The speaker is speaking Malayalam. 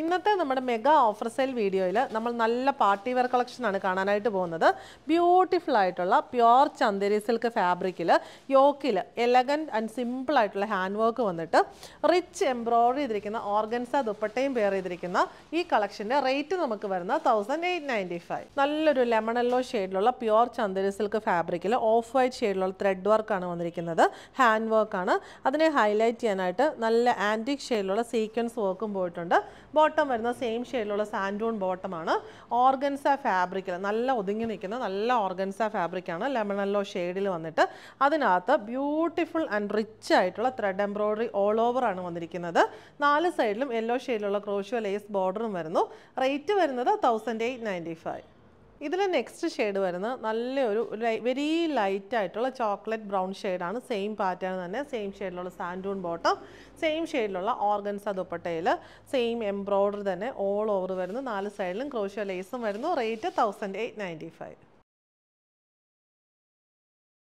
ഇന്നത്തെ നമ്മുടെ മെഗാ ഓഫർ സെയിൽ വീഡിയോയിൽ നമ്മൾ നല്ല പാർട്ടി വെയർ കളക്ഷനാണ് കാണാനായിട്ട് പോകുന്നത് ബ്യൂട്ടിഫുൾ ആയിട്ടുള്ള പ്യുവർ ചന്ദേരി സിൽക്ക് ഫാബ്രിക്കിൽ യോക്കിൽ എലഗൻറ്റ് ആൻഡ് സിമ്പിൾ ആയിട്ടുള്ള ഹാൻഡ് വർക്ക് വന്നിട്ട് റിച്ച് എംബ്രോയ്ഡറി ചെയ്തിരിക്കുന്ന ഓർഗൻസ ദുപ്പട്ടയും പേർ ചെയ്തിരിക്കുന്ന ഈ കളക്ഷൻ്റെ റേറ്റ് നമുക്ക് വരുന്ന തൗസൻഡ് നല്ലൊരു നയൻറ്റി ഫൈവ് നല്ലൊരു ലെമണല്ലോ ഷെയ്ഡിലുള്ള പ്യുവർ ചന്ദേരി സിൽക്ക് ഫാബ്രിക്കിൽ ഓഫ് വൈറ്റ് ഷെയ്ഡിലുള്ള ത്രെഡ് വർക്കാണ് വന്നിരിക്കുന്നത് ഹാൻഡ് വർക്കാണ് അതിനെ ഹൈലൈറ്റ് ചെയ്യാനായിട്ട് നല്ല ആൻറ്റിക് ഷെയ്ഡിലുള്ള സീക്വൻസ് വർക്കും പോയിട്ടുണ്ട് ബോട്ടം വരുന്ന സെയിം ഷെയ്ഡിലുള്ള സാൻഡോൺ ബോട്ടമാണ് ഓർഗൻസ ഫാബ്രിക്കിൽ നല്ല ഒതുങ്ങി നിൽക്കുന്ന നല്ല ഓർഗൻസ ഫാബ്രിക്കാണ് ലെമണല്ലോ ഷെയ്ഡിൽ വന്നിട്ട് അതിനകത്ത് ബ്യൂട്ടിഫുൾ ആൻഡ് റിച്ച് ആയിട്ടുള്ള ത്രെഡ് എംബ്രോയിഡറി ഓൾ ഓവർ ആണ് വന്നിരിക്കുന്നത് നാല് സൈഡിലും യെല്ലോ ഷെയ്ഡിലുള്ള ക്രോഷ്യോ ലേസ് ബോർഡറും വരുന്നു റേറ്റ് വരുന്നത് തൗസൻഡ് എയ്റ്റ് നയൻറ്റി ഫൈവ് ഇതിൽ നെക്സ്റ്റ് ഷെയ്ഡ് വരുന്നത് നല്ലൊരു വെരി ലൈറ്റ് ആയിട്ടുള്ള ചോക്ലേറ്റ് ബ്രൗൺ ഷെയ്ഡാണ് സെയിം പാറ്റേൺ തന്നെ സെയിം ഷെയ്ഡിലുള്ള സാൻഡൂൺ ബോട്ടം സെയിം ഷെയ്ഡിലുള്ള ഓർഗൻസ ദുപ്പട്ടയിൽ സെയിം എംബ്രോയ്ഡറി തന്നെ ഓൾ ഓവർ വരുന്നു നാല് സൈഡിലും ക്രോഷ്യോ ലേസും വരുന്നു rate thousand eight ninety five